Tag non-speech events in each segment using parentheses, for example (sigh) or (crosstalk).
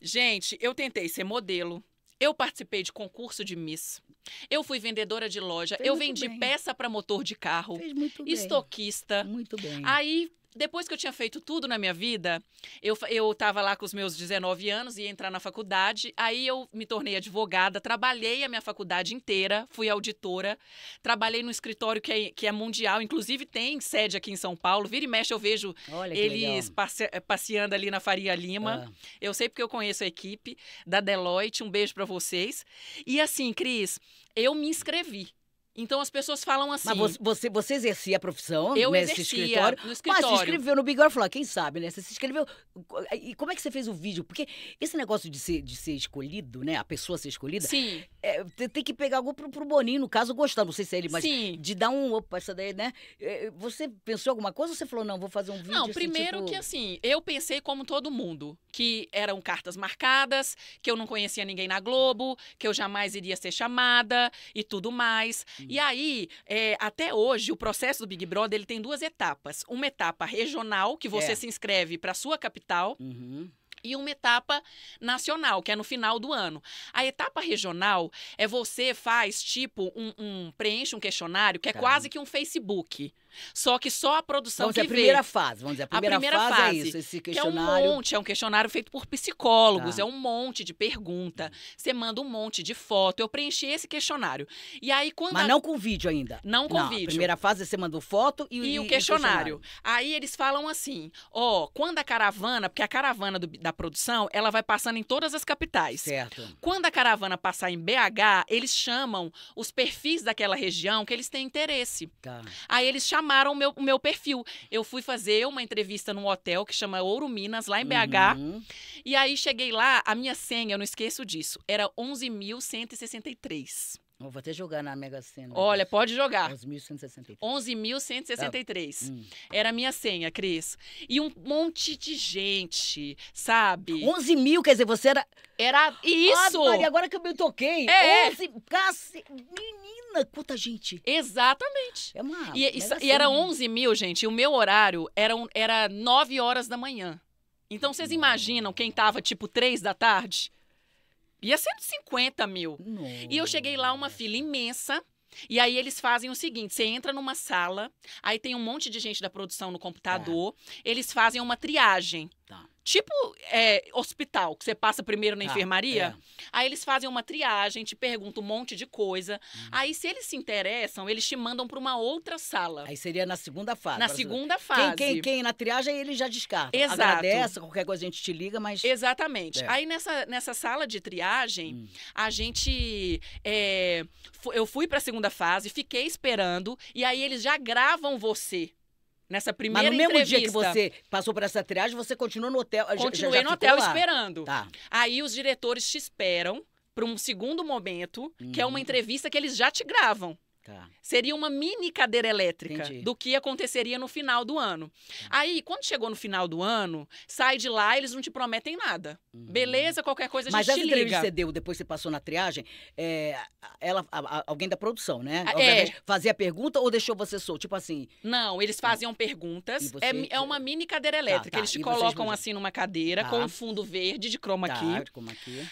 Gente, eu tentei ser modelo. Eu participei de concurso de Miss. Eu fui vendedora de loja. Fez eu vendi bem. peça para motor de carro. Fez muito bem. Estoquista. Muito bem. Aí depois que eu tinha feito tudo na minha vida, eu, eu tava lá com os meus 19 anos, ia entrar na faculdade, aí eu me tornei advogada, trabalhei a minha faculdade inteira, fui auditora, trabalhei no escritório que é, que é mundial, inclusive tem sede aqui em São Paulo, vira e mexe eu vejo eles passe, passeando ali na Faria Lima, ah. eu sei porque eu conheço a equipe da Deloitte, um beijo para vocês. E assim, Cris, eu me inscrevi então as pessoas falam assim. Mas você, você exercia a profissão eu né, nesse escritório, no escritório. Mas se inscreveu no Big Brother, falou, ah, quem sabe, né? Você se inscreveu. E como é que você fez o vídeo? Porque esse negócio de ser, de ser escolhido, né? A pessoa ser escolhida. Sim. É, tem que pegar algo pro, pro Boninho, no caso, gostar, não sei se é ele, mas Sim. de dar um. Opa, essa daí, né? É, é, você pensou alguma coisa ou você falou, não, vou fazer um vídeo? Não, assim, primeiro tipo... que assim, eu pensei como todo mundo, que eram cartas marcadas, que eu não conhecia ninguém na Globo, que eu jamais iria ser chamada e tudo mais. Hum. E aí, é, até hoje, o processo do Big Brother ele tem duas etapas. Uma etapa regional, que você é. se inscreve para sua capital. Uhum e uma etapa nacional, que é no final do ano. A etapa regional é você faz tipo um, um preenche um questionário que é tá. quase que um Facebook. Só que só a produção vamos dizer, que a primeira fase, vamos dizer, a primeira, a primeira fase, fase, é isso, esse questionário. é um monte, é um questionário feito por psicólogos, tá. é um monte de pergunta. Você manda um monte de foto. Eu preenchi esse questionário. E aí quando Mas a... não com vídeo ainda. Não com não, vídeo. A primeira fase é você mandou foto e, e o questionário. E o questionário. Aí eles falam assim: ó, oh, quando a caravana, porque a caravana do, da produção, ela vai passando em todas as capitais. Certo. Quando a caravana passar em BH, eles chamam os perfis daquela região que eles têm interesse. Tá. Aí eles chamam chamaram o meu, o meu perfil. Eu fui fazer uma entrevista num hotel que chama Ouro Minas, lá em BH. Uhum. E aí cheguei lá, a minha senha, eu não esqueço disso, era 11.163. Eu vou até jogar na Mega Sena. Né? Olha, pode jogar. 11.163. 11.163. Ah. Era a minha senha, Cris. E um monte de gente, sabe? 11 mil, quer dizer, você era... Era isso! Ah, Maria, agora que eu me toquei. É. 11, é. cace... Menina, quanta gente. Exatamente. É uma... E, e, e era 11 mil, gente. E o meu horário era, era 9 horas da manhã. Então, vocês imaginam quem tava, tipo, 3 da tarde? Ia 150 mil. E eu cheguei lá, uma fila imensa. E aí eles fazem o seguinte: você entra numa sala, aí tem um monte de gente da produção no computador, tá. eles fazem uma triagem. Tá tipo é, hospital, que você passa primeiro na ah, enfermaria. É. Aí eles fazem uma triagem, te perguntam um monte de coisa. Hum. Aí, se eles se interessam, eles te mandam para uma outra sala. Aí seria na segunda fase. Na segunda fase. Quem, quem, quem na triagem, ele já descarta. Exato. Agradece, qualquer coisa a gente te liga, mas... Exatamente. É. Aí, nessa, nessa sala de triagem, hum. a gente... É, eu fui para a segunda fase, fiquei esperando, e aí eles já gravam você Nessa primeira Mas no mesmo dia que você passou por essa triagem, você continuou no hotel. Continuei já, já no hotel lá. esperando. Tá. Aí os diretores te esperam para um segundo momento, hum. que é uma uhum. entrevista que eles já te gravam. Tá. Seria uma mini cadeira elétrica Entendi. do que aconteceria no final do ano. Uhum. Aí, quando chegou no final do ano, sai de lá, eles não te prometem nada. Uhum. Beleza, qualquer coisa a gente Mas essa entrevista que você deu, depois você passou na triagem, é, ela, a, a, alguém da produção, né? Ah, é. Fazia a pergunta ou deixou você solto? Tipo assim... Não, eles tá. faziam perguntas. É você... É, é, uma mini cadeira tá, elétrica. Tá, tá. Eles te colocam vocês... assim numa cadeira com um fundo verde de chroma aqui.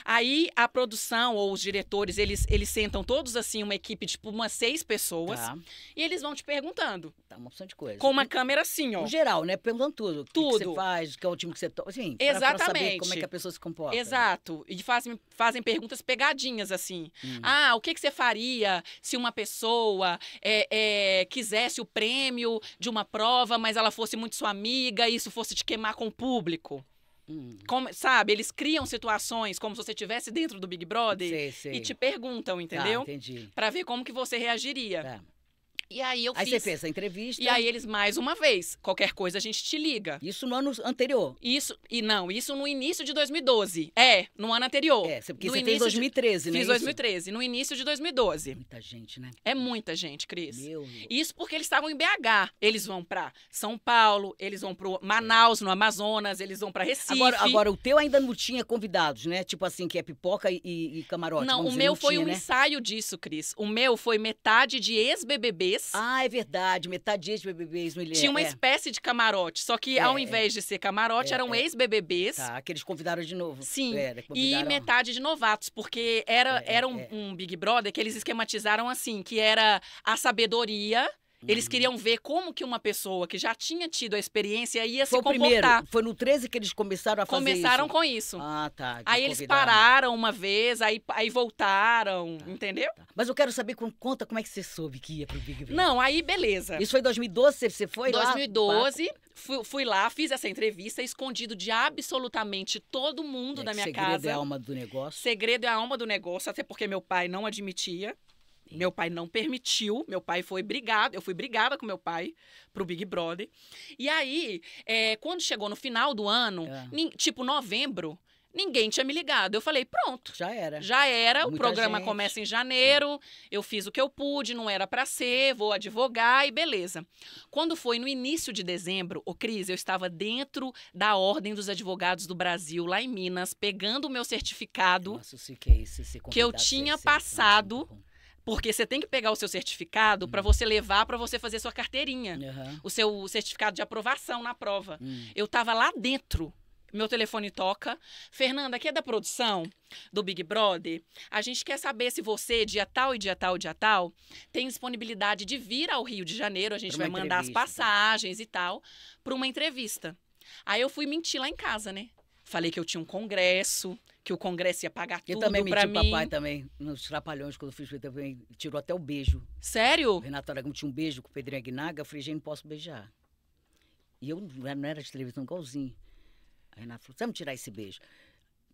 Aí, a produção ou os diretores, eles, eles sentam todos assim, uma equipe, tipo, umas seis três pessoas tá. e eles vão te perguntando. Tá, uma opção de coisa. Com uma câmera assim, ó. No geral, né? Perguntando tudo. Tudo. O que, que você faz, que é o time que você toca. Assim, Exatamente. Pra, saber como é que a pessoa se comporta. Exato. E fazem, fazem perguntas pegadinhas, assim. Hum. Ah, o que, que você faria se uma pessoa é, é, quisesse o prêmio de uma prova, mas ela fosse muito sua amiga e isso fosse te queimar com o público? Hum. Como, sabe, eles criam situações como se você estivesse dentro do Big Brother sei, sei. e te perguntam, entendeu? Tá, entendi. Pra ver como que você reagiria. Tá. E aí eu aí fiz. Aí você fez a entrevista. E aí eles, mais uma vez, qualquer coisa a gente te liga. Isso no ano anterior. Isso, e não, isso no início de 2012. É, no ano anterior. É, porque no você fez 2013, de, né? Fiz 2013, isso? no início de 2012. Muita gente, né? É muita gente, Cris. Meu, Isso porque eles estavam em BH. Eles vão para São Paulo, eles vão pro Manaus, no Amazonas, eles vão para Recife. Agora, agora, o teu ainda não tinha convidados, né? Tipo assim, que é pipoca e, e camarote. Não, o dizer, meu não foi tinha, um né? ensaio disso, Cris. O meu foi metade de ex-BBBs ah, é verdade. Metade ex-BBBs, mulher. Tinha uma é. espécie de camarote, só que é, ao é. invés de ser camarote, é, eram é. ex-BBBs. Tá, que eles convidaram de novo. Sim. E metade de novatos, porque era, era um, um Big Brother que eles esquematizaram assim, que era a sabedoria eles uhum. queriam ver como que uma pessoa que já tinha tido a experiência ia foi se comportar. Primeiro, foi no 13 que eles começaram a fazer Começaram isso. com isso. Ah, tá. Aí eles pararam uma vez, aí, aí voltaram, tá, entendeu? Tá. Mas eu quero saber, com, conta como é que você soube que ia pro Big Brother. Não, aí beleza. Isso foi em 2012, você foi 2012, lá? 2012, fui, fui, lá, fiz essa entrevista, escondido de absolutamente todo mundo é, da minha segredo casa. Segredo é a alma do negócio. Segredo é a alma do negócio, até porque meu pai não admitia. Meu pai não permitiu, meu pai foi brigado, eu fui brigada com meu pai pro Big Brother. E aí, é, quando chegou no final do ano, é. tipo novembro, ninguém tinha me ligado. Eu falei, pronto. Já era. Já era, Muita o programa gente. começa em janeiro, eu fiz o que eu pude, não era para ser, vou advogar e beleza. Quando foi no início de dezembro, ô Cris, eu estava dentro da Ordem dos Advogados do Brasil, lá em Minas, pegando o meu certificado. Nossa, é se, que eu tinha é passado. Porque você tem que pegar o seu certificado uhum. para você levar para você fazer sua carteirinha. Uhum. O seu certificado de aprovação na prova. Uhum. Eu tava lá dentro. Meu telefone toca. Fernanda, aqui é da produção do Big Brother. A gente quer saber se você, dia tal e dia tal, dia tal, tem disponibilidade de vir ao Rio de Janeiro. A gente vai mandar as passagens e tal, para uma entrevista. Aí eu fui mentir lá em casa, né? Falei que eu tinha um congresso, que o congresso ia pagar tudo para mim. Eu também papai também, nos trapalhões, quando eu fiz, também tirou até o beijo. Sério? O Renato Aragão tinha um beijo com o Pedrinho Aguinaga, eu falei, gente, não posso beijar. E eu não era de televisão igualzinho. A Renata falou, vamos tirar esse beijo.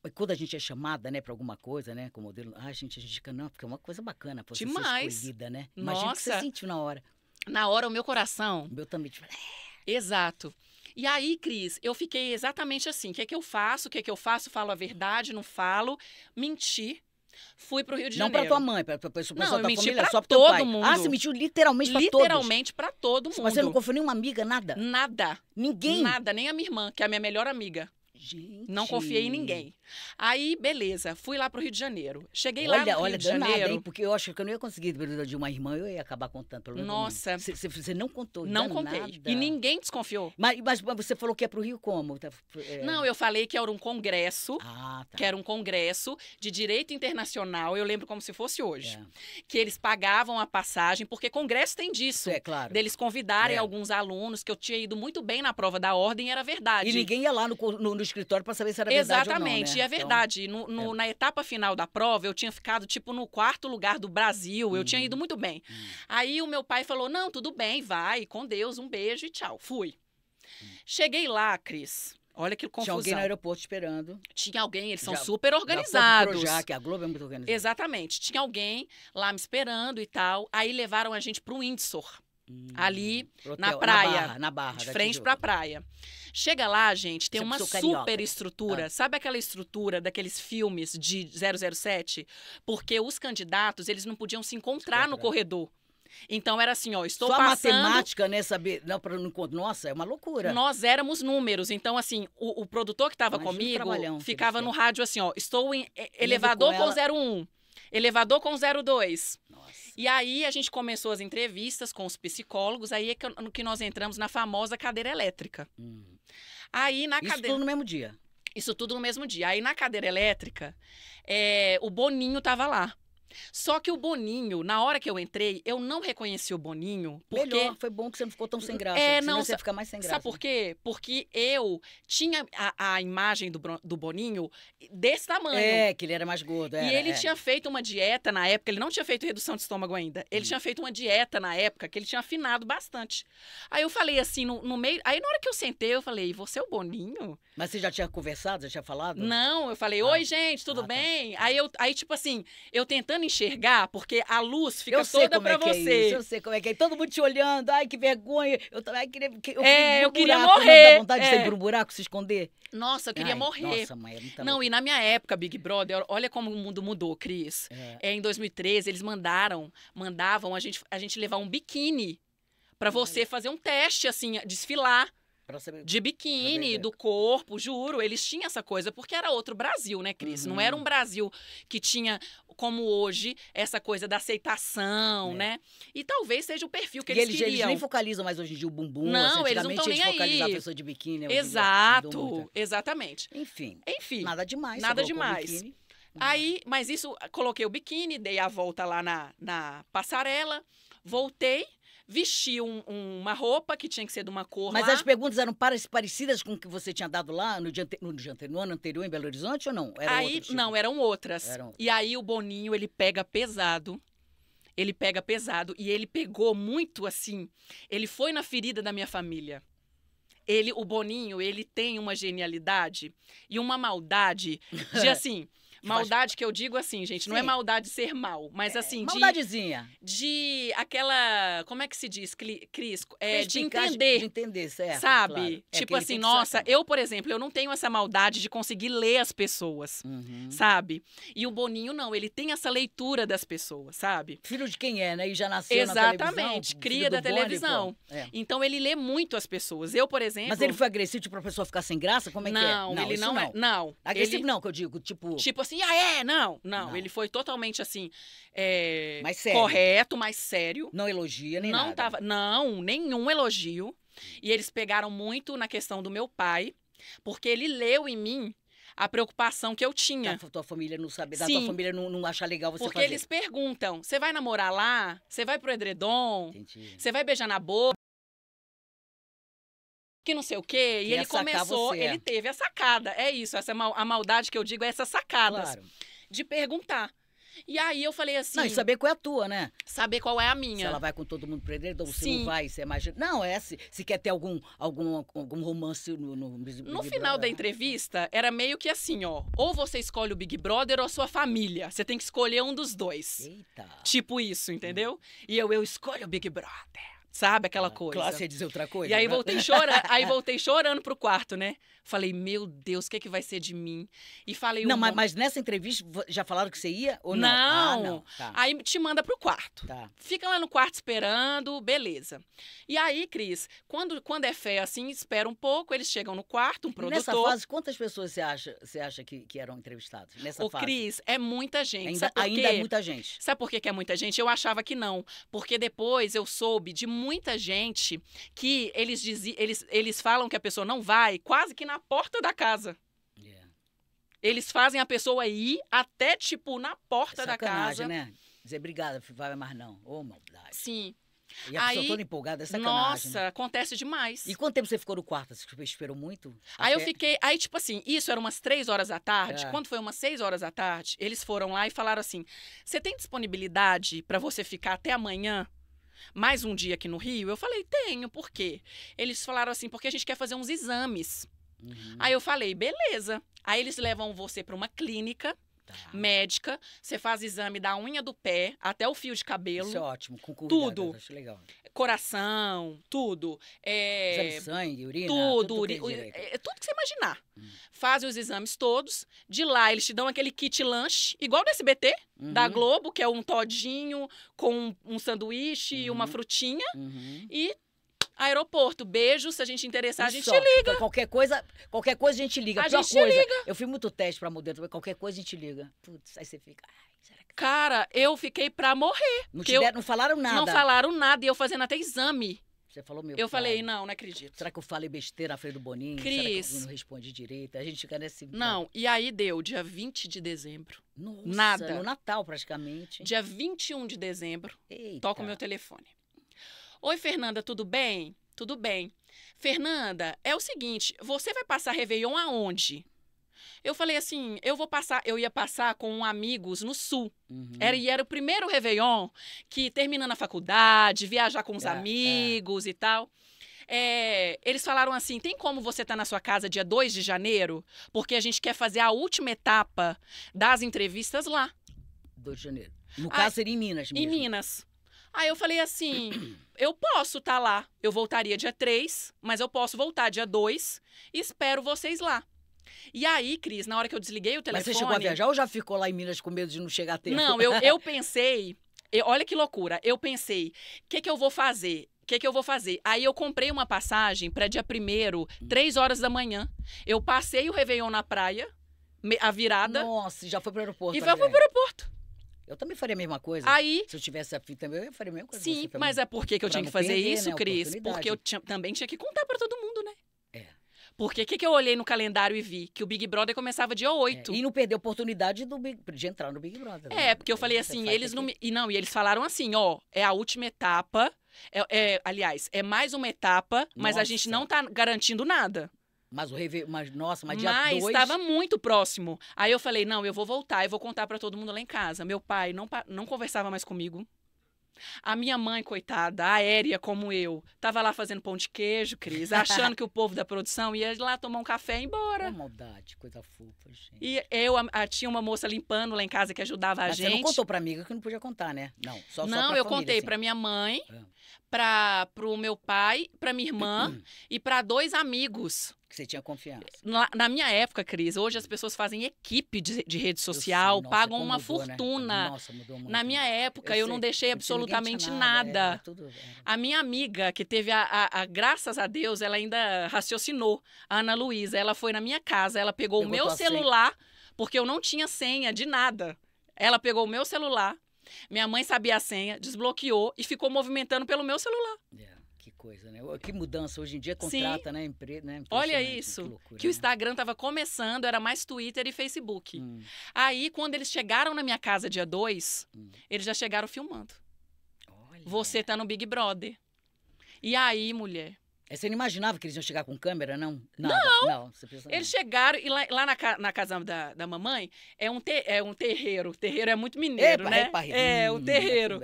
Mas quando a gente é chamada, né, para alguma coisa, né, com modelo, ah, a gente, a gente fica, não, porque é uma coisa bacana, você Demais. ser escolhida, né? Imagina Nossa. o que você sentiu na hora. Na hora, o meu coração. O meu também, tipo, é. Exato. E aí, Cris, eu fiquei exatamente assim: o que é que eu faço? O que é que eu faço? Falo a verdade? Não falo? Mentir. Fui pro Rio de Janeiro. Não pra tua mãe, pra, pra, pra, pra não, sua família, pra só pra todo pai. Ah, mundo. Ah, você mentiu literalmente pra Literalmente pra todo mundo. Mas você não confiou nenhuma amiga, nada? Nada. Ninguém? Nada, nem a minha irmã, que é a minha melhor amiga. Gente. Não confiei em ninguém. Aí, beleza, fui lá pro Rio de Janeiro. Cheguei olha, lá no Rio olha, de Janeiro. hein? Porque eu acho que eu não ia conseguir de uma irmã, eu ia acabar contando pelo Nossa. Você, você não contou, Não contei. E ninguém desconfiou. Mas, mas, você falou que é pro Rio como? Tá, é... Não, eu falei que era um congresso, ah, tá. que era um congresso de direito internacional, eu lembro como se fosse hoje. É. Que eles pagavam a passagem, porque congresso tem disso. É, claro. Deles convidarem é. alguns alunos, que eu tinha ido muito bem na prova da ordem, era verdade. E ninguém ia lá no, no, no escritório para saber se era verdade Exatamente, ou não, né? é então, verdade. Então, no, no, é. Na etapa final da prova, eu tinha ficado, tipo, no quarto lugar do Brasil. Eu tinha uhum. ido muito bem. Hum. Aí o meu pai falou, não, tudo bem, vai, com Deus, um beijo e tchau. Fui. Hum. Cheguei lá, Cris. Olha que confusão. Tinha alguém no aeroporto esperando. Tinha alguém, eles são já, super organizados. Já que a Globo é muito organizada. Exatamente. Tinha alguém lá me esperando e tal. Aí levaram a gente para o Windsor. Hum, ali hotel, na praia, na barra, na barra de frente para a praia. Chega lá, gente, tem Você uma super estrutura. Ah. Sabe aquela estrutura daqueles filmes de 007? Porque os candidatos, eles não podiam se encontrar no corredor. Então era assim, ó, estou Só passando... a matemática, né, saber... Não, não, nossa, é uma loucura. Nós éramos números, então assim, o, o produtor que estava comigo ficava no rádio assim, ó, estou em elevador com, com 01, elevador com 02. Nossa. E aí a gente começou as entrevistas com os psicólogos, aí é que, que nós entramos na famosa cadeira elétrica. Hum. Aí na Isso tudo no mesmo dia? Isso tudo no mesmo dia. Aí na cadeira elétrica, é, o Boninho estava lá. Só que o Boninho, na hora que eu entrei, eu não reconheci o Boninho. Porque... Melhor, foi bom que você não ficou tão sem graça. É, não, você fica mais sem graça. Sabe por quê? Porque eu tinha a, a imagem do, do Boninho desse tamanho. É, que ele era mais gordo. Era, e ele é. tinha feito uma dieta na época, ele não tinha feito redução de estômago ainda. Ele hum. tinha feito uma dieta na época que ele tinha afinado bastante. Aí eu falei assim, no, no meio. Aí na hora que eu sentei, eu falei, você é o Boninho? Mas você já tinha conversado, já tinha falado? Não, eu falei, ah. oi, ah. gente, tudo ah, tá. bem? Aí, eu, aí, tipo assim, eu tentando tentando enxergar, porque a luz fica eu toda para é, é você. É isso, eu sei como é que é. Todo mundo te olhando, ai que vergonha. Eu também queria, eu é, eu queria morrer. Dá vontade é. de sair é. para um buraco, se esconder. Nossa, eu queria ai, morrer. Nossa, mãe, é não, não e na minha época, Big Brother, olha como o mundo mudou, Cris. É. em 2013 eles mandaram, mandavam a gente, a gente levar um biquíni para você fazer um teste assim, desfilar. Saber... De biquíni, é. do corpo, juro. Eles tinham essa coisa, porque era outro Brasil, né, Cris? Uhum. Não era um uhum. Brasil que tinha, como hoje, essa coisa da aceitação, é. né? E talvez seja o perfil que e eles, eles queriam. eles nem focalizam mais hoje em dia o bumbum. Não, assim, eles não estão nem aí. a pessoa de biquíni. Né, Exato, exatamente. Enfim, Enfim. Nada demais. Nada demais. Aí, mas isso, coloquei o biquíni, dei a volta lá na, na passarela, voltei vestir um, um, uma roupa que tinha que ser de uma cor. Mas lá. as perguntas eram parecidas com o que você tinha dado lá no dia, no dia anterior, no ano anterior em Belo Horizonte ou não? Era aí, outro, tipo? Não, eram outras. eram outras. E aí o Boninho, ele pega pesado ele pega pesado e ele pegou muito assim. Ele foi na ferida da minha família. Ele, o Boninho, ele tem uma genialidade e uma maldade de (laughs) assim. Maldade que eu digo assim, gente, não é maldade ser mal, mas é, assim. É, de, maldadezinha. De aquela. Como é que se diz, é, Cris? É, de entender. De entender, certo. Sabe? Claro. É tipo assim, nossa, eu, por exemplo, eu não tenho essa maldade de conseguir ler as pessoas, uhum. sabe? E o Boninho não, ele tem essa leitura das pessoas, sabe? Filho de quem é, né? E já nasceu Exatamente, na televisão. cria da Boni, televisão. É. Então ele lê muito as pessoas. Eu, por exemplo. Mas ele foi agressivo, tipo, a pessoa ficar sem graça? Como é não, que é? Não, ele não, não é. Não. Agressivo ele... não, que eu digo, tipo. Tipo assim, ah, é, não, não. não. Ele foi totalmente assim. É, mais correto, mais sério. Não elogia, nem não nada. Tava, não, nenhum elogio. E eles pegaram muito na questão do meu pai, porque ele leu em mim a preocupação que eu tinha. Da tua família não saber, da Sim, tua família não, não achar legal você Porque fazer. eles perguntam, você vai namorar lá? Você vai pro edredom? Você vai beijar na boca? que não sei o quê. E, e ele é começou, você. ele teve a sacada. É isso, essa é mal, a maldade que eu digo é essas sacadas. Claro. De perguntar. E aí eu falei assim. Não, e saber qual é a tua, né? Saber qual é a minha. Se ela vai com todo mundo prendedor, você se não vai, você é mais. Não, é se, se quer ter algum, algum, algum romance no. No, Big no final da entrevista, era meio que assim, ó. Ou você escolhe o Big Brother ou a sua família. Você tem que escolher um dos dois. Eita. Tipo isso, entendeu? E eu, eu escolho o Big Brother. Sabe aquela ah, coisa? Classe ia dizer outra coisa. E aí né? voltei chorando, (laughs) aí voltei chorando pro quarto, né? Falei, meu Deus, o que, é que vai ser de mim? E falei, Não, mas, mas, nessa entrevista já falaram que você ia ou não? Ah, não. Ah, não. Tá. Aí te manda pro quarto. Tá. Fica lá no quarto esperando, beleza. E aí, Cris, quando, quando é fé assim, espera um pouco, eles chegam no quarto, um produtor. Nessa fase, quantas pessoas você acha, você acha que, que eram entrevistadas? Nessa Ô, fase? Cris, é muita gente. Ainda, ainda é muita gente. Sabe por que, é muita gente? Eu achava que não. Porque depois eu soube de muita gente que eles, dizem eles, eles falam que a pessoa não vai quase que na porta da casa. Yeah. É. Eles fazem a pessoa ir até, tipo, na porta é da casa. né? Dizer, obrigada, vai mais não. Ô, oh, maldade. Sim. E a aí, pessoa toda empolgada, é né? Nossa, né? acontece demais. E quanto tempo você ficou no quarto? Você tipo, esperou muito? Aí Até... eu fiquei... Aí, tipo assim, isso era umas três horas da tarde. É. Quando foi umas seis horas da tarde, eles foram lá e falaram assim, você tem disponibilidade para você ficar até amanhã? Mais um dia aqui no Rio, eu falei, tenho, por quê? Eles falaram assim, porque a gente quer fazer uns exames. Uhum. Aí eu falei, beleza. Aí eles levam você para uma clínica tá. médica, você faz exame da unha do pé até o fio de cabelo. Isso é ótimo, com cuidado, tudo. Acho legal coração, tudo. É, Exame de sangue, urina. Tudo, tudo, uri, é, é, tudo que você imaginar. Hum. Fazem os exames todos. De lá, eles te dão aquele kit lanche, igual do SBT, uhum. da Globo, que é um todinho com um sanduíche, uhum. uma frutinha. Uhum. E aeroporto. Beijo, se a gente interessar, a gente só, liga. Qualquer coisa, qualquer coisa a gente liga. A, a gente coisa, liga. Eu fiz muito teste pra modelo, qualquer coisa a gente liga. Putz, aí você fica... Cara, eu fiquei pra morrer. Não, eu, não falaram nada? Não falaram nada. E eu fazendo até exame. Você falou meu. Eu pai, falei, não, não acredito. Será que eu falei besteira, do Boninho? Cris. Será que eu não responde direito? A gente fica nesse. Não, e aí deu, dia 20 de dezembro. Nossa, nada. No Natal, praticamente. Dia 21 de dezembro, Eita. toco meu telefone. Oi, Fernanda, tudo bem? Tudo bem. Fernanda, é o seguinte, você vai passar Réveillon aonde? Eu falei assim, eu vou passar, eu ia passar com amigos no sul. Uhum. Era, e era o primeiro Réveillon que terminando a faculdade, viajar com os é, é. amigos é. e tal. É, eles falaram assim: tem como você estar tá na sua casa dia 2 de janeiro? Porque a gente quer fazer a última etapa das entrevistas lá. 2 de janeiro. No caso, ah, seria em Minas mesmo. Em Minas. Aí eu falei assim: (clears throat) eu posso estar tá lá. Eu voltaria dia 3, mas eu posso voltar dia 2 e espero vocês lá. E aí, Cris, na hora que eu desliguei o telefone. Mas você chegou a viajar ou já ficou lá em Minas com medo de não chegar a tempo? Não, eu, eu (laughs) pensei. Eu, olha que loucura. Eu pensei: o que, que eu vou fazer? O que, que eu vou fazer? Aí eu comprei uma passagem para dia 1 três horas da manhã. Eu passei o Réveillon na praia, a virada. Nossa, já foi pro aeroporto. E foi pro aeroporto. Eu também faria a mesma coisa. Aí, se eu tivesse a fita eu faria a mesma coisa. Sim, mas é por que, eu tinha que fazer perder, isso, né, Cris? Porque eu tinha, também tinha que contar para todo mundo, né? É. Porque o que, que eu olhei no calendário e vi? Que o Big Brother começava dia 8. É, e não perder a oportunidade do Big, de entrar no Big Brother. Né? É, porque eu falei assim, eles não. E não, e eles falaram assim, ó, é a última etapa. É, é, aliás, é mais uma etapa, mas Nossa. a gente não tá garantindo nada. Mas o reve... mas, nossa, mas dia Mas estava dois... muito próximo. Aí eu falei, não, eu vou voltar, eu vou contar para todo mundo lá em casa. Meu pai não, não conversava mais comigo. A minha mãe, coitada, aérea como eu, tava lá fazendo pão de queijo, Cris, achando que o povo da produção ia lá tomar um café e ir embora. Que maldade, coisa fofa, gente. E eu a, a, tinha uma moça limpando lá em casa que ajudava mas a gente. Você não contou pra amiga que não podia contar, né? Não, só Não, só pra eu família, contei assim. pra minha mãe, ah. pra, pro meu pai, pra minha irmã (clears throat) e para dois amigos que você tinha confiança. Na, na, minha época, Cris, hoje as pessoas fazem equipe de, de rede social, sei, nossa, pagam uma mudou, né, fortuna. Né? Nossa, mudou muito. Na né? minha época, eu, eu sei, não deixei absolutamente nada. É, nada. É tudo, A minha amiga, que teve a, a, a, graças a Deus, ela ainda raciocinou, a Ana Luísa. Ela foi na minha casa, ela pegou, pegou o meu celular, senha. porque eu não tinha senha de nada. Ela pegou o meu celular, minha mãe sabia a senha, desbloqueou e ficou movimentando pelo meu celular. É coisa, né? Que mudança hoje em dia é contrata, Sim. né? Empre... né? Olha isso. Que, loucura, que né? o Instagram estava começando, era mais Twitter e Facebook. Hum. Aí, quando eles chegaram na minha casa dia 2, hum. eles já chegaram filmando. Olha. Você tá no Big Brother. E aí, mulher, é, você não imaginava que eles iam chegar com câmera, não? Nada. Não! não eles chegaram, e lá, lá na, na, casa da, da mamãe, é um, te, é um terreiro. O terreiro é muito mineiro, epa, né? Epa, É, hum, o terreiro.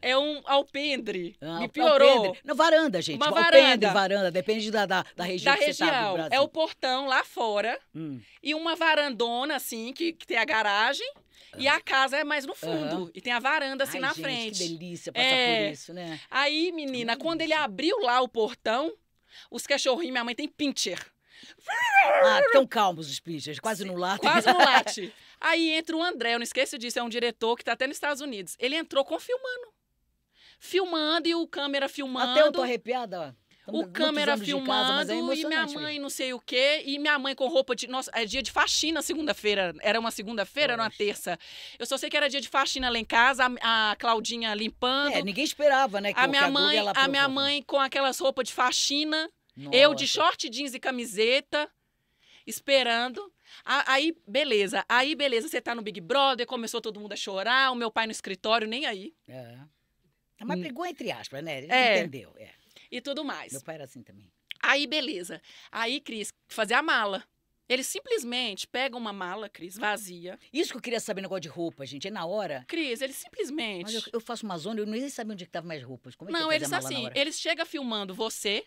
é um alpendre. Ah, Me piorou. Alpendre. Não, varanda, gente. Uma varanda. Alpendre, varanda, depende da, da, da região da tá região. Tá é o portão lá fora hum. e uma varandona, assim, que, que tem a garagem. E ah. a casa é mais no fundo. Uhum. E tem a varanda assim Ai, na gente, frente. Que delícia passar é... por isso, né? Aí, menina, quando ele abriu lá o portão, os cachorrinhos, minha mãe tem pincher. Ah, tão calmos os pinchers, quase Sim, não late. Quase no (laughs) late. Aí entra o André, eu não esqueço disso, é um diretor que está até nos Estados Unidos. Ele entrou com filmando. Filmando e o câmera filmando. Até eu tô arrepiada, ó o câmera é filmando casa, é e minha mãe não sei o quê, e minha mãe com roupa de. Nossa, é dia de faxina segunda-feira. Era uma segunda-feira, era uma terça. Eu só sei que era dia de faxina lá em casa, a, a Claudinha limpando. É, ninguém esperava, né? Que a minha a mãe, a, a minha mãe com aquelas roupas de faxina, nossa. eu de short jeans e camiseta, esperando. Aí, beleza. Aí, beleza, você tá no Big Brother, começou todo mundo a chorar, o meu pai no escritório, nem aí. É. Tá mas brigou hum. entre aspas, né? Ele é. entendeu. É e tudo mais. Meu pai era assim também. Aí, beleza. Aí, Cris, fazer a mala. Ele simplesmente pega uma mala, Cris, vazia. Isso que eu queria saber, negócio de roupa, gente. É na hora. Cris, ele simplesmente. Mas eu, eu faço uma zona, eu nem sabia onde é estavam mais roupas. Como é que não, eles assim, eles chegam filmando você,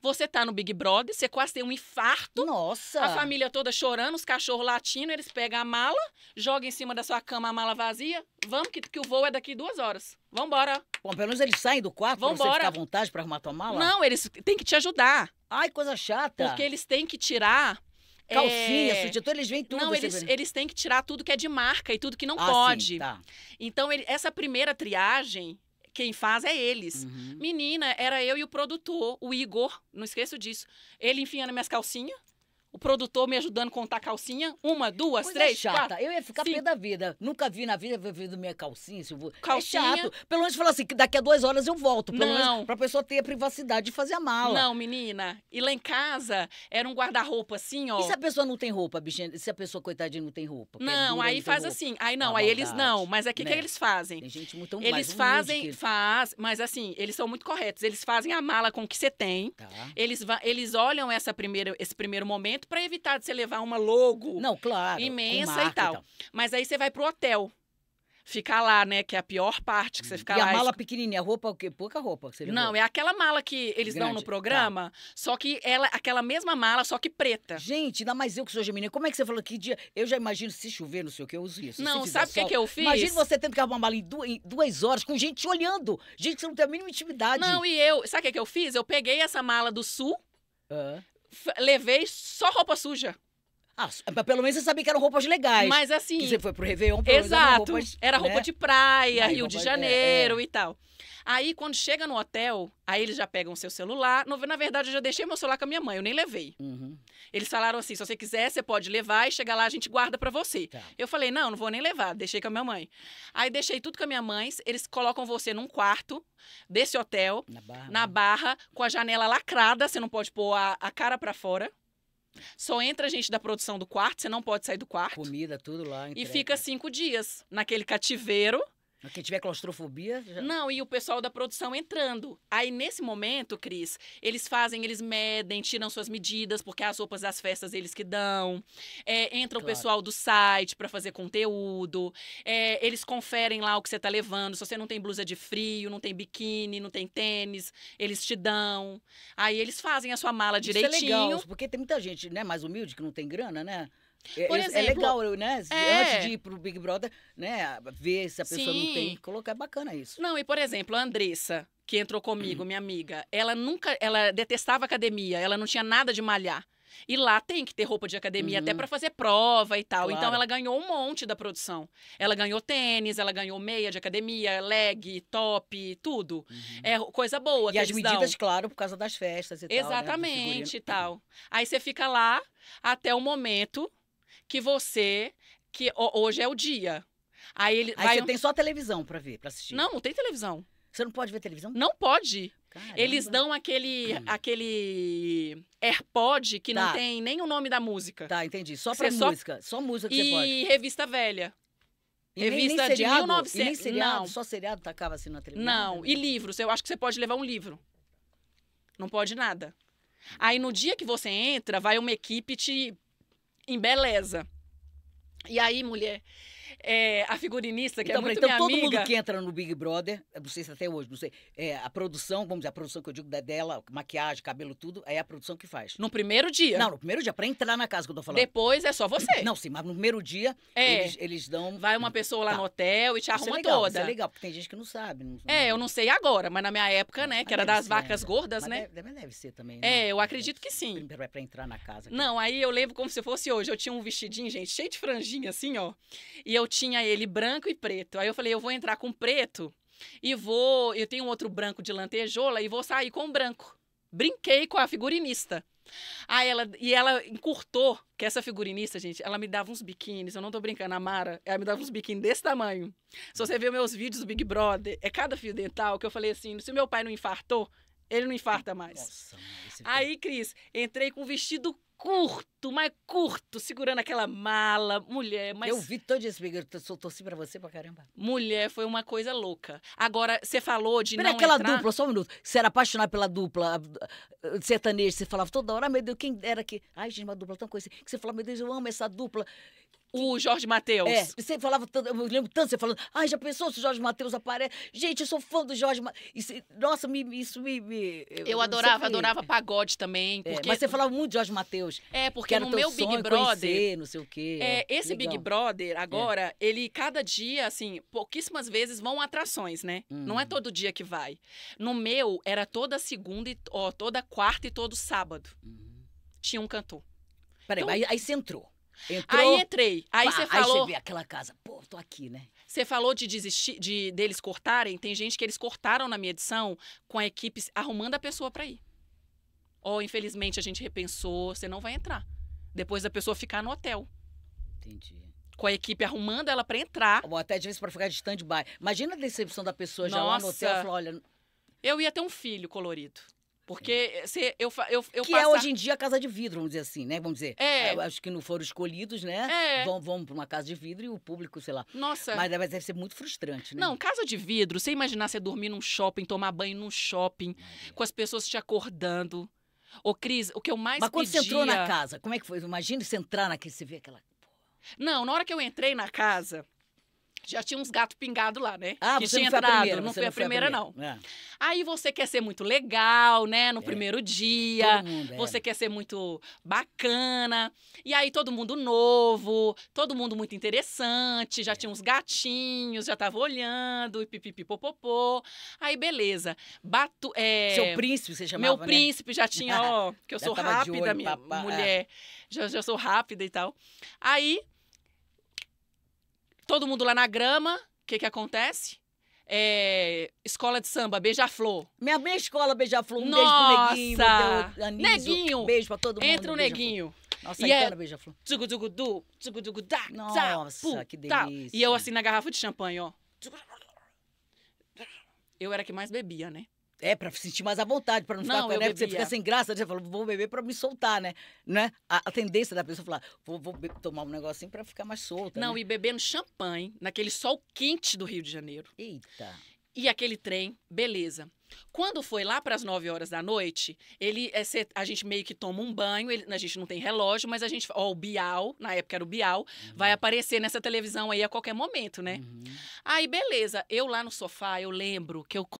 você tá no Big Brother, você quase tem um infarto. Nossa! A família toda chorando, os cachorros latindo, eles pegam a mala, jogam em cima da sua cama a mala vazia. Vamos que, que o voo é daqui duas horas. Vambora. Bom, pelo menos eles saem do quarto Vambora. pra você ficar à vontade pra arrumar tua mala? Não, eles têm que te ajudar. Ai, coisa chata. Porque eles têm que tirar é, Calcinha, é... sutiã, eles vêm tudo. Não, eles, eles têm que tirar tudo que é de marca e tudo que não ah, pode. Sim, tá. Então, ele, essa primeira triagem, quem faz é eles. Uhum. Menina, era eu e o produtor, o Igor, não esqueço disso. Ele enfiando minhas calcinhas o produtor me ajudando a contar calcinha. Uma, duas, Coisa três, chata. Quatro, eu ia ficar pé da vida. Nunca vi na vida vendo minha calcinha. Se vou... É calcinha. É chato. Pelo menos falar assim, que daqui a duas horas eu volto. Pelo não. menos pra pessoa ter a privacidade de fazer a mala. Não, menina. E lá em casa era um guarda-roupa assim, ó. E se a pessoa não tem roupa, bichinha? Se a pessoa, coitadinha, não tem roupa? É não, dura, aí não faz roupa. assim. Aí não, a tá aí eles não. Mas é o que, né? que eles fazem? Tem gente muito mais Eles fazem, que... faz, mas assim, eles são muito corretos. Eles fazem a mala com o que você tem. Tá. Eles, eles olham essa primeira, esse primeiro momento feito para evitar de você levar uma logo Não, claro, imensa e tal. Então. Mas aí você vai pro hotel ficar lá, né? Que é a pior parte que você hum. fica e lá. E a mala pequenininha, roupa o quê? Pouca roupa que você Não, é aquela mala que eles Grande. dão no tá. programa, tá. só que ela, aquela mesma mala, só que preta. Gente, ainda mais eu que sou geminiana. Como é que você falou que dia? Eu já imagino se chover, não sei o que, eu uso isso. Não, sabe o que, que eu fiz? Imagina você tendo que arrumar uma mala em duas, em duas horas com gente olhando. Gente que você não tem a mínima intimidade. Não, e eu, sabe o que, que eu fiz? Eu peguei essa mala do sul. Uhum levei só roupa suja. Ah, pelo menos você sabia que eram roupas legais. Mas assim. Que você foi pro Réveillon, pelo Exato. Roupas, era roupa né? de praia, aí, Rio de Janeiro é, é. e tal. Aí, quando chega no hotel, aí eles já pegam o seu celular. Na verdade, eu já deixei meu celular com a minha mãe, eu nem levei. Uhum. Eles falaram assim: se você quiser, você pode levar e chegar lá, a gente guarda para você. Tá. Eu falei: não, não vou nem levar, deixei com a minha mãe. Aí deixei tudo com a minha mãe, eles colocam você num quarto desse hotel, na barra, na barra com a janela lacrada, você não pode pôr a, a cara para fora. Só entra a gente da produção do quarto, você não pode sair do quarto. Comida, tudo lá. Entrega. E fica cinco dias naquele cativeiro quem tiver claustrofobia. Já... Não, e o pessoal da produção entrando. Aí, nesse momento, Cris, eles fazem, eles medem, tiram suas medidas, porque as roupas das festas eles que dão. É, entra claro. o pessoal do site para fazer conteúdo. É, eles conferem lá o que você tá levando. Se você não tem blusa de frio, não tem biquíni, não tem tênis, eles te dão. Aí eles fazem a sua mala direitinho. é legal, porque tem muita gente, né, mais humilde, que não tem grana, né? É, por é, exemplo, é legal, né? É... Antes de ir pro Big Brother, né? Ver se a pessoa Sim. não tem que colocar. É bacana isso. Não, e por exemplo, a Andressa, que entrou comigo, minha amiga, ela nunca. Ela detestava academia, ela não tinha nada de malhar. E lá tem que ter roupa de academia, uhum. até para fazer prova e tal. Então, claro. Então ela ganhou um monte da produção. Ela ganhou tênis, ela ganhou meia de academia, leg, top, tudo. Uhum. É coisa boa. E as medidas, dão. claro, por causa das festas e né, Exatamente, tal. Exatamente né? e tal. Aí você fica lá até o momento que você que hoje é o dia. Aí ele Aí vai... você tem só televisão para ver, para assistir. Não, não tem televisão. Você não pode ver televisão? Não pode. Caramba. Eles dão aquele, hum. aquele AirPod que tá. não tem nem o nome da música. Tá, entendi. Só pra você música. Só... só música que e você pode. E revista velha. E revista nem, nem de 1900. nem seriado, não. Só seriado tacava assim na televisão. Não, e livros. Eu acho que você pode levar um livro. Não pode nada. Aí no dia que você entra, vai uma equipe te em beleza. E aí, mulher, é, a figurinista, que é então, é muito então, minha todo mundo que entra no Big Brother, não sei se até hoje, não sei, é, a produção, vamos dizer, a produção que eu digo dela, maquiagem, cabelo, tudo, é a produção que faz. No primeiro dia? Não, no primeiro dia, pra entrar na casa que eu tô falando. Depois é só você. Não, sim, mas no primeiro dia, é. eles, eles dão... Vai uma pessoa lá tá. no hotel e te arruma isso é legal, toda. Isso é legal, porque tem gente que não sabe. Não, é, eu não sei agora, mas na minha época, né, mas que era das vacas né? gordas, mas né? Deve, deve ser também, né? É, eu acredito que sim. é pra entrar na casa. Não, aí eu lembro como se fosse hoje, eu tinha um vestidinho, gente, cheio de franjinha, assim, ó, e eu eu tinha ele branco e preto. Aí eu falei, eu vou entrar com preto e vou. Eu tenho outro branco de lantejola e vou sair com branco. Brinquei com a figurinista. Aí ela, e ela encurtou, que essa figurinista, gente, ela me dava uns biquínis, eu não tô brincando, a Mara, ela me dava uns biquínis desse tamanho. Se você ver meus vídeos do Big Brother, é cada fio dental que eu falei assim, se meu pai não infartou, ele não infarta mais. Nossa, é Aí, Cris, entrei com um vestido curto, mais curto, segurando aquela mala. Mulher, mas. Eu vi todo esse bigode, eu torci pra você pra caramba. Mulher, foi uma coisa louca. Agora, você falou de. Peraí, aquela entrar... dupla, só um minuto. Você era apaixonada pela dupla sertaneja, você falava toda hora, ah, meu Deus, quem era que. Ai, gente, uma dupla tão coisa. Que você falava, meu Deus, eu amo essa dupla. O Jorge Matheus. É, você falava tanto, eu lembro tanto você falando, ai, já pensou se o Jorge Matheus aparece? Gente, eu sou fã do Jorge Matheus. Nossa, me, isso me. me eu, eu adorava, adorava pagode também. É, porque... É, mas você falava muito de Jorge Matheus. É, porque no meu Big Brother. Conhecer, não sei o quê. É, esse Legal. Big Brother, agora, é. ele cada dia, assim, pouquíssimas vezes vão atrações, né? Hum. Não é hum. todo dia que vai. No meu, era toda segunda, e, ó, toda quarta e todo sábado. Hum. Tinha um cantor. Peraí, então, aí, aí você entrou. Entrou, aí entrei. Aí você falou. Aí você vê aquela casa, pô, tô aqui, né? Você falou de desistir, de deles cortarem. Tem gente que eles cortaram na minha edição com a equipe arrumando a pessoa para ir. Ou, oh, infelizmente, a gente repensou, você não vai entrar. Depois da pessoa ficar no hotel. Entendi com a equipe arrumando ela para entrar. Ou até de vez para ficar de stand-by. Imagina a decepção da pessoa Nossa. já lá no hotel, falou, olha... Eu ia ter um filho colorido. Porque se eu, eu, eu Que é passar... é hoje em dia a casa de vidro, vamos dizer assim, né? Vamos dizer. É. é acho que não foram escolhidos, né? É. Vão, vão para uma casa de vidro e o público, sei lá. Nossa. É, mas deve ser muito frustrante, né? Não, casa de vidro, você imaginar você dormir num shopping, tomar banho num shopping, com as pessoas te acordando. Ô, Cris, o que eu mais Mas quando pedia... você entrou na casa, como é que foi? Imagina você entrar naquele, você vê aquela... Não, na hora que eu entrei na casa, já tinha uns gatos pingados lá, né? Ah, que você tinha não entrado. Foi a primeira, não foi a primeira, não. Primeira. não. É. Aí você quer ser muito legal, né? No é. primeiro dia. Mundo, é. você quer ser muito bacana. E aí todo mundo novo, todo mundo muito interessante. Já é. tinha uns gatinhos, já tava olhando e pipipipopopô. Aí beleza. Bato, é, Seu príncipe, você chamava, Meu né? príncipe já tinha, ó, (laughs) que eu já sou rápida, olho, minha papá. mulher. Já, já sou rápida e tal. Aí todo mundo lá na grama, o que, que acontece? É, escola de samba, Beija-Flor. Minha, minha escola, Beija-Flor. Um Nossa! beijo pro Neguinho. Anísio, neguinho! Beijo pra todo mundo. Entra o Neguinho. Nossa, e é... Beija-Flor. Tsugudugudu, tsugudugudá, Nossa, que delícia. E eu assim na garrafa de champanhe, ó. Eu era que mais bebia, né? É, pra sentir mais à vontade, pra não ficar com a neve, você fica sem graça, né? você falou, vou beber pra me soltar, né? Não né? A, a tendência da pessoa falar, vou, vou tomar um negocinho pra ficar mais solta. Não, né? e bebendo champanhe, naquele sol quente do Rio de Janeiro. Eita. E aquele trem, beleza. Quando foi lá para as 9 horas da noite, ele é, a gente meio que toma um banho, ele, a gente não tem relógio, mas a gente, ó, o Bial, na época era o Bial, uhum. vai aparecer nessa televisão aí a qualquer momento, né? Uhum. Aí beleza, eu lá no sofá, eu lembro que eu